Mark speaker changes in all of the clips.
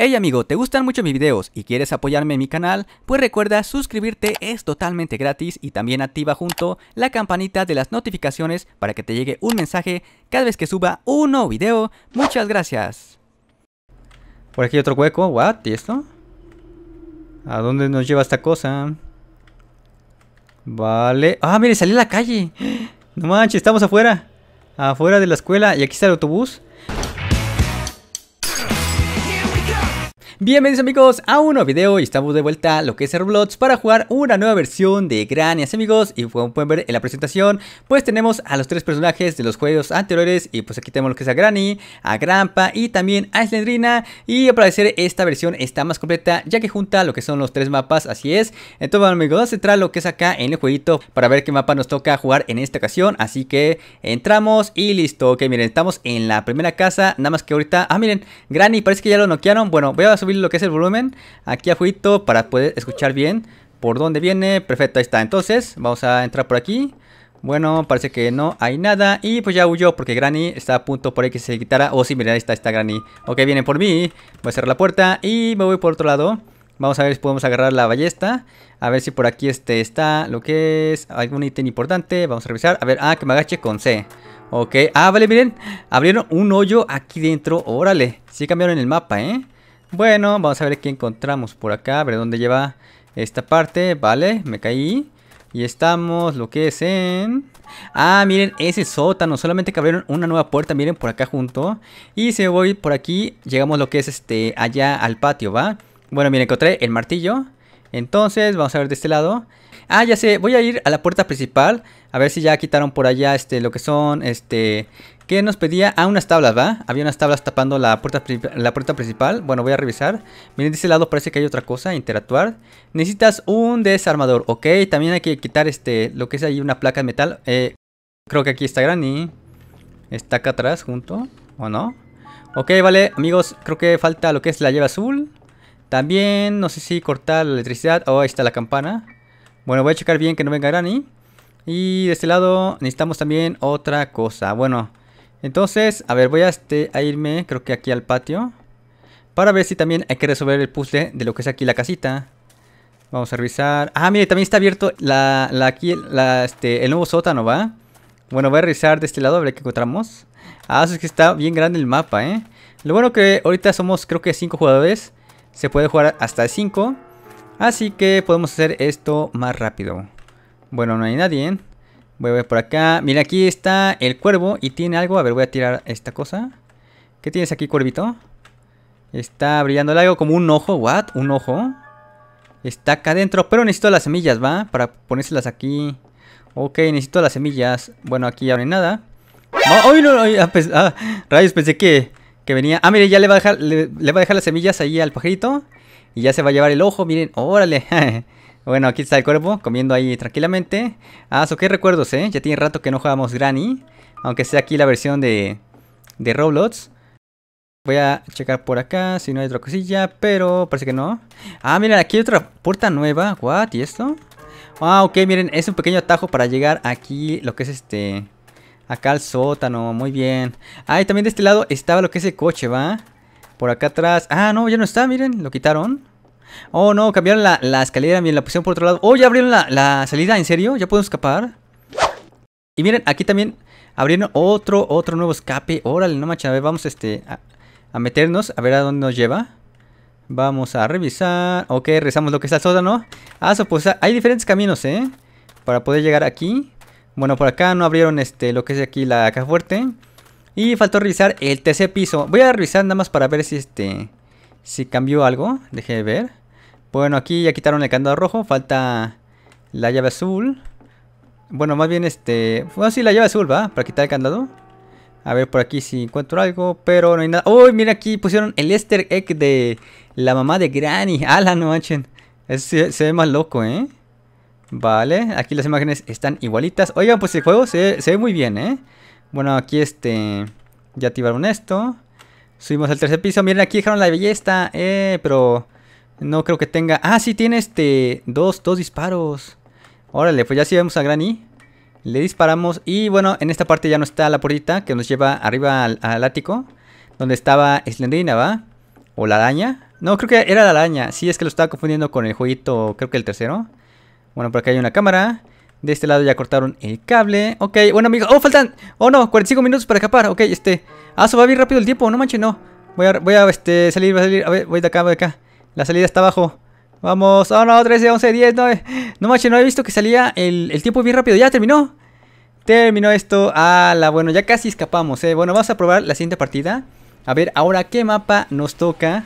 Speaker 1: Hey amigo, ¿te gustan mucho mis videos y quieres apoyarme en mi canal? Pues recuerda suscribirte, es totalmente gratis y también activa junto la campanita de las notificaciones para que te llegue un mensaje cada vez que suba un nuevo video. Muchas gracias. Por aquí hay otro hueco, what? ¿Y esto? ¿A dónde nos lleva esta cosa? Vale. Ah, mire, salí a la calle. No manches, estamos afuera. Afuera de la escuela y aquí está el autobús. Bienvenidos amigos a un nuevo video y estamos de vuelta a lo que es Roblox para jugar una nueva versión de Granias amigos y como pueden ver en la presentación pues tenemos a los tres personajes de los juegos anteriores y pues aquí tenemos lo que es a Granny, a Grampa y también a Slendrina y al parecer esta versión está más completa ya que junta lo que son los tres mapas así es entonces bueno, amigos vamos a entrar lo que es acá en el jueguito para ver qué mapa nos toca jugar en esta ocasión así que entramos y listo ok miren estamos en la primera casa nada más que ahorita ah miren Granny parece que ya lo noquearon bueno voy a subir lo que es el volumen aquí a afuera para poder escuchar bien por dónde viene. Perfecto, ahí está. Entonces, vamos a entrar por aquí. Bueno, parece que no hay nada. Y pues ya huyó porque Granny está a punto por ahí que se quitara. Oh, sí, miren, ahí está, está Granny. Ok, viene por mí. Voy a cerrar la puerta y me voy por otro lado. Vamos a ver si podemos agarrar la ballesta. A ver si por aquí este está lo que es algún ítem importante. Vamos a revisar. A ver, ah, que me agache con C. Ok, ah, vale, miren. Abrieron un hoyo aquí dentro. Órale, sí cambiaron el mapa, ¿eh? Bueno, vamos a ver qué encontramos por acá, a ver dónde lleva esta parte, vale, me caí. Y estamos lo que es en... Ah, miren, ese sótano, solamente que abrieron una nueva puerta, miren, por acá junto. Y si voy por aquí, llegamos lo que es este, allá al patio, ¿va? Bueno, miren, encontré el martillo. Entonces, vamos a ver de este lado. Ah, ya sé, voy a ir a la puerta principal, a ver si ya quitaron por allá, este, lo que son, este, que nos pedía unas tablas, ¿va? Había unas tablas tapando la puerta, la puerta principal. Bueno, voy a revisar. Miren, de este lado parece que hay otra cosa, interactuar. Necesitas un desarmador, ¿ok? También hay que quitar este, lo que es ahí una placa de metal. Eh, creo que aquí está Granny. Está acá atrás, junto, ¿o no? Ok, vale, amigos, creo que falta lo que es la llave azul. También, no sé si cortar la electricidad. Oh, ahí está la campana. Bueno, voy a checar bien que no venga Granny. Y de este lado necesitamos también otra cosa. Bueno, entonces, a ver, voy a, este, a irme, creo que aquí al patio. Para ver si también hay que resolver el puzzle de lo que es aquí la casita. Vamos a revisar. Ah, mire, también está abierto la, la aquí, este, el nuevo sótano, ¿va? Bueno, voy a revisar de este lado a ver qué encontramos. Ah, eso es que está bien grande el mapa, ¿eh? Lo bueno que ahorita somos creo que 5 jugadores. Se puede jugar hasta 5. Así que podemos hacer esto más rápido. Bueno, no hay nadie. ¿eh? Voy a ver por acá. Mira, aquí está el cuervo y tiene algo. A ver, voy a tirar esta cosa. ¿Qué tienes aquí, cuervito? Está brillando algo como un ojo. ¿What? Un ojo. Está acá adentro, pero necesito las semillas, ¿va? Para ponérselas aquí. Ok, necesito las semillas. Bueno, aquí ya no hay nada. ¡Ay, no, ah, ah, rayos, pensé que, venía. Ah, mire, ya le va, a dejar, le, va a dejar las semillas ahí al pajarito. Y ya se va a llevar el ojo, miren. Órale. Bueno, aquí está el cuervo comiendo ahí tranquilamente. Ah, so qué recuerdos, ¿eh? Ya tiene rato que no jugamos Granny. Aunque sea aquí la versión de, de Roblox. Voy a checar por acá si no hay otra cosilla, pero parece que no. Ah, miren, aquí hay otra puerta nueva. What? ¿Y esto? Ah, ok, miren, es un pequeño atajo para llegar aquí, lo que es este... Acá al sótano, muy bien. Ah, y también de este lado estaba lo que es el coche, ¿va? Por acá atrás. Ah, no, ya no está, miren, lo quitaron. Oh, no, cambiaron la, escalera, miren, la pusieron por otro lado. Oh, ya abrieron la, salida, ¿en serio? ¿Ya puedo escapar? Y miren, aquí también abrieron otro, otro nuevo escape. Órale, no manches, a ver, vamos este, a, meternos, a ver a dónde nos lleva. Vamos a revisar. Ok, revisamos lo que está el ¿no? Ah, pues hay diferentes caminos, ¿eh? Para poder llegar aquí. Bueno, por acá no abrieron este, lo que es aquí la caja fuerte. Y faltó revisar el tercer piso. Voy a revisar nada más para ver si este... Si cambió algo, dejé de ver. Bueno, aquí ya quitaron el candado rojo, falta la llave azul. Bueno, más bien este... Bueno, sí, la llave azul, ¿va? Para quitar el candado. A ver por aquí si encuentro algo, pero no hay nada. ¡Uy! mira aquí pusieron el easter egg de la mamá de Granny. ¡Ala, no manchen! Se, ve más loco, ¿eh? Vale, aquí las imágenes están igualitas. Oigan, pues el juego se, se ve muy bien, ¿eh? Bueno, aquí este... Ya activaron esto. Subimos al tercer piso. Miren, aquí dejaron la belleza. Eh, pero no creo que tenga... Ah, sí, tiene este... Dos, dos disparos. Órale, pues ya sí vemos a Granny. Le disparamos y bueno, en esta parte ya no está la puertita que nos lleva arriba al, al ático. Donde estaba Slendrina, ¿va? O la araña. No, creo que era la araña. Sí, es que lo estaba confundiendo con el jueguito, creo que el tercero. Bueno, por acá hay una cámara. De este lado ya cortaron el cable. Ok, bueno amigos. Oh, faltan. Oh no, 45 minutos para escapar. Ok, este. Ah, va bien rápido el tiempo. No manches, no. Voy a, voy a este, salir, voy a salir. A ver, voy de acá, voy de acá. La salida está abajo. Vamos. Oh no, 13, 11, 10, 9. No manches, no He visto que salía el, el tiempo bien rápido. Ya terminó. Terminó esto. Ah, la bueno, ya casi escapamos. Eh. Bueno, vamos a probar la siguiente partida. A ver, ahora qué mapa nos toca.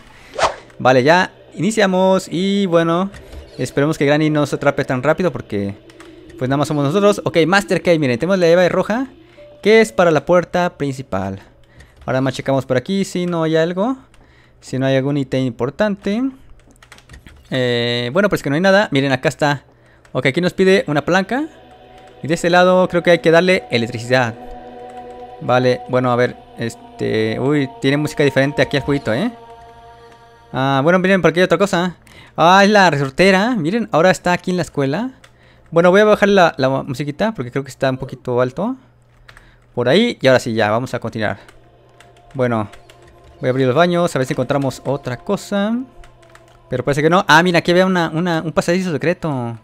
Speaker 1: Vale, ya iniciamos. Y bueno, esperemos que Granny no se atrape tan rápido porque... Pues nada más somos nosotros. Ok, Master Key, miren, tenemos la llave roja. Que es para la puerta principal. Ahora más checamos por aquí si no hay algo. Si no hay algún ítem importante. Eh, bueno, pues que no hay nada. Miren, acá está. Ok, aquí nos pide una palanca. Y de este lado creo que hay que darle electricidad. Vale, bueno, a ver. Este. Uy, tiene música diferente aquí al jueguito, ¿eh? Ah, bueno, miren, porque hay otra cosa. Ah, es la resortera. Miren, ahora está aquí en la escuela. Bueno, voy a bajar la, musiquita porque creo que está un poquito alto. Por ahí. Y ahora sí, ya, vamos a continuar. Bueno, voy a abrir los baños, a ver si encontramos otra cosa. Pero parece que no. Ah, mira, aquí había un pasadizo secreto.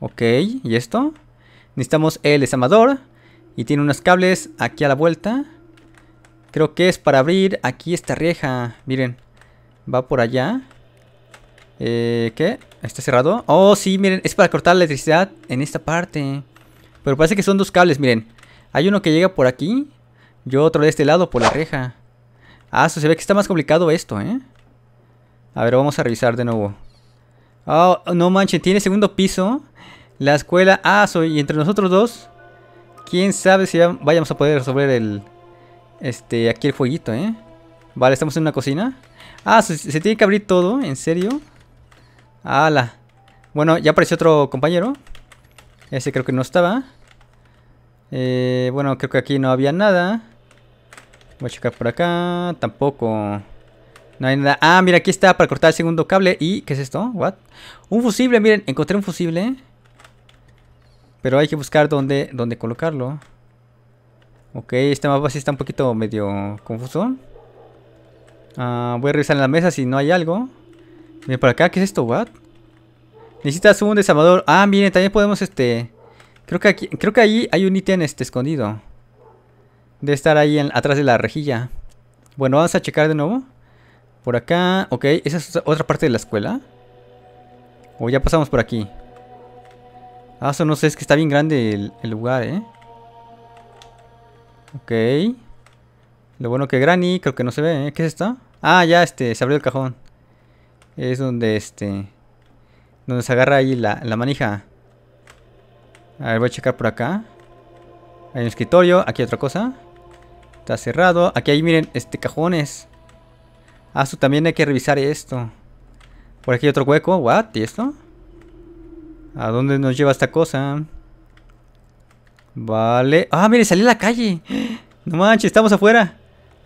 Speaker 1: Ok, ¿y esto? Necesitamos el desamador. Y tiene unos cables aquí a la vuelta. Creo que es para abrir aquí esta reja. Miren, va por allá. Eh, ¿Qué? ¿Está cerrado? Oh, sí, miren, es para cortar la electricidad en esta parte. Pero parece que son dos cables, miren. Hay uno que llega por aquí yo otro de este lado por la reja. Ah, se ve que está más complicado esto, ¿eh? A ver, vamos a revisar de nuevo. Oh, no manches, tiene segundo piso. La escuela... Ah, soy entre nosotros dos. Quién sabe si vayamos a poder resolver el... Este, aquí el fueguito, ¿eh? Vale, estamos en una cocina. Ah, se tiene que abrir todo, ¿en serio? ¡Hala! Bueno, ya apareció otro compañero. Ese creo que no estaba. Eh, bueno, creo que aquí no había nada. Voy a checar por acá. Tampoco. No hay nada. Ah, mira, aquí está para cortar el segundo cable. ¿Y qué es esto? ¿What? Un fusible, miren. Encontré un fusible. Pero hay que buscar dónde, colocarlo. Ok, este mapa sí está un poquito medio confuso. Ah, voy a revisar en la mesa si no hay algo. Miren por acá, ¿qué es esto? ¿What? Necesitas un desamador Ah, miren, también podemos este... Creo que aquí, creo que ahí hay un ítem este, escondido. Debe estar ahí atrás de la rejilla. Bueno, vamos a checar de nuevo. Por acá, ok, esa es otra parte de la escuela. O ya pasamos por aquí. Ah, eso no sé, es que está bien grande el, el lugar, eh. Ok. Lo bueno que Granny, creo que no se ve, ¿eh? ¿Qué es esto? Ah, ya, este, se abrió el cajón. Es donde este... Donde se agarra ahí la, manija. A ver, voy a checar por acá. Hay un escritorio, aquí otra cosa. Está cerrado. Aquí hay, miren, este, cajones. Ah, también hay que revisar esto. Por aquí hay otro hueco. What? ¿Y esto? ¿A dónde nos lleva esta cosa? Vale. Ah, mire, salí a la calle. No manches, estamos afuera.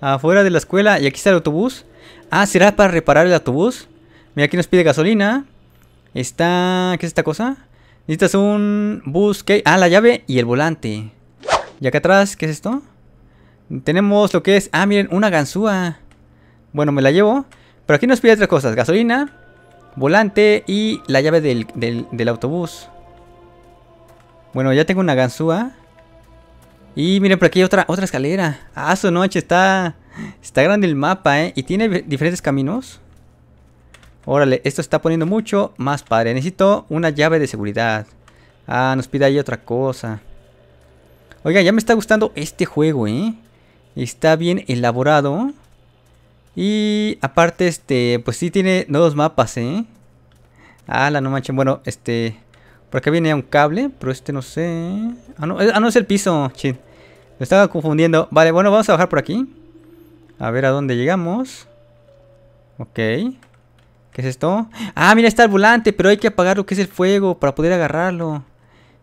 Speaker 1: Afuera de la escuela. Y aquí está el autobús. Ah, ¿será para reparar el autobús? Mira, aquí nos pide gasolina. Está... ¿Qué es esta cosa? Necesitas un bus que... Ah, la llave y el volante. Y acá atrás, ¿qué es esto? Tenemos lo que es... Ah, miren, una ganzúa. Bueno, me la llevo. Pero aquí nos pide otras cosas. Gasolina, volante y la llave del, del, autobús. Bueno, ya tengo una ganzúa. Y miren, por aquí hay otra, otra escalera. Ah, su noche está... Está grande el mapa, ¿eh? Y tiene diferentes caminos. Órale, esto está poniendo mucho más padre. Necesito una llave de seguridad. Ah, nos pide ahí otra cosa. Oiga, ya me está gustando este juego, ¿eh? Está bien elaborado. Y aparte, este, pues sí tiene nuevos mapas, ¿eh? Ah, la no manchen. Bueno, este... Por acá viene un cable, pero este no sé... Ah, no, eh, ah, es el piso, chin. Me estaba confundiendo. Vale, bueno, vamos a bajar por aquí. A ver a dónde llegamos. Ok es esto? Ah, mira, está el volante, pero hay que apagar lo que es el fuego para poder agarrarlo.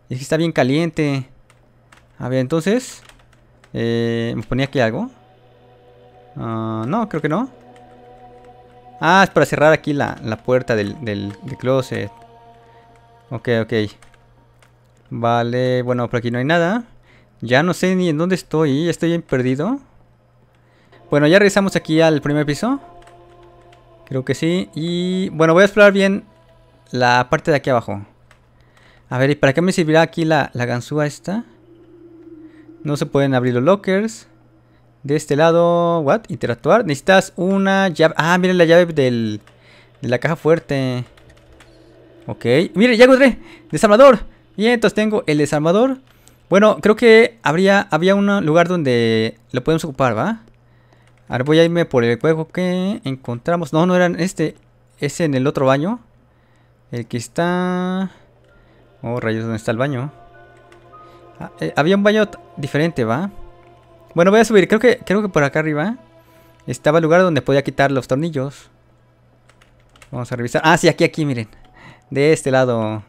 Speaker 1: Es que está bien caliente. A ver, entonces... Eh, ¿Me ponía aquí algo? Ah, no, creo que no. Ah, es para cerrar aquí la, puerta del, closet. Ok, ok. Vale, bueno, por aquí no hay nada. Ya no sé ni en dónde estoy, estoy perdido. Bueno, ya regresamos aquí al primer piso. Creo que sí. Y bueno, voy a explorar bien la parte de aquí abajo. A ver, ¿y para qué me servirá aquí la, la ganzúa esta? No se pueden abrir los lockers. De este lado, what? Interactuar. Necesitas una llave. Ah, miren la llave del, de la caja fuerte. Ok. Mire, ya encontré. Desarmador. Y entonces tengo el desarmador. Bueno, creo que habría, había un lugar donde lo podemos ocupar, ¿va? Ahora voy a irme por el juego que encontramos. No, no eran este. Ese en el otro baño. El que está... Oh, rayos, ¿dónde está el baño? Ah, eh, había un baño diferente, ¿va? Bueno, voy a subir. Creo que, creo que por acá arriba estaba el lugar donde podía quitar los tornillos. Vamos a revisar. Ah, sí, aquí, aquí, miren. De este lado.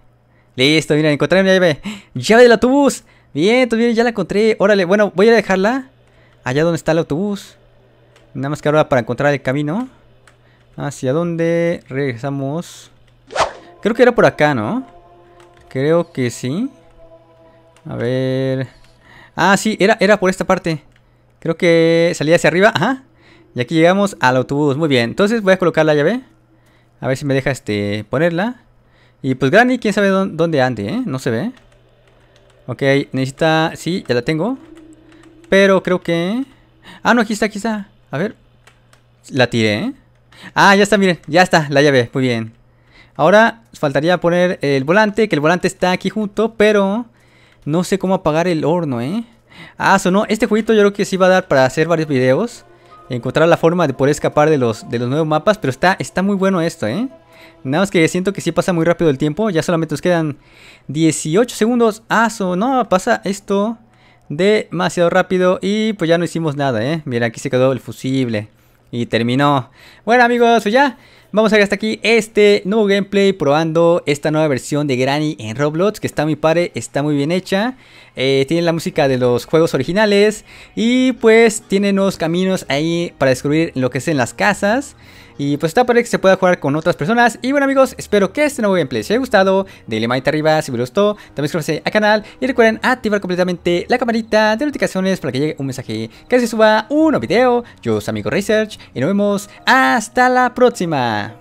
Speaker 1: Listo, miren, encontré mi llave. ¡Llave del autobús! Bien, tú bien, ya la encontré. Órale, bueno, voy a dejarla allá donde está el autobús. Nada más que ahora para encontrar el camino. ¿Hacia dónde regresamos? Creo que era por acá, ¿no? Creo que sí. A ver... Ah, sí, era, era por esta parte. Creo que salía hacia arriba. Ajá. Y aquí llegamos al autobús. Muy bien. Entonces voy a colocar la llave. A ver si me deja este ponerla. Y pues Granny, quién sabe dónde ande, ¿eh? No se ve. Ok, necesita... Sí, ya la tengo. Pero creo que... Ah, no, aquí está, aquí está. A ver. La tiré, ¿eh? Ah, ya está, miren. Ya está, la llave. Muy bien. Ahora faltaría poner el volante, que el volante está aquí junto, pero no sé cómo apagar el horno, ¿eh? Ah, sonó. Este jueguito yo creo que sí va a dar para hacer varios videos. Encontrar la forma de poder escapar de los, de los nuevos mapas, pero está, está muy bueno esto, ¿eh? Nada más que siento que sí pasa muy rápido el tiempo. Ya solamente nos quedan 18 segundos. Ah, no, pasa esto demasiado rápido y pues ya no hicimos nada, ¿eh? Mira, aquí se quedó el fusible y terminó. Bueno amigos, pues ya vamos a ver hasta aquí este nuevo gameplay probando esta nueva versión de Granny en Roblox que está mi padre, está muy bien hecha. Eh, tiene la música de los juegos originales y pues tiene nuevos caminos ahí para descubrir lo que es en las casas. Y pues está para que se pueda jugar con otras personas. Y bueno amigos, espero que este nuevo gameplay les haya gustado. Denle like arriba si les gustó. También suscríbanse al canal. Y recuerden activar completamente la camarita de notificaciones para que llegue un mensaje que se suba un nuevo video. Yo soy Amigo Research y nos vemos hasta la próxima.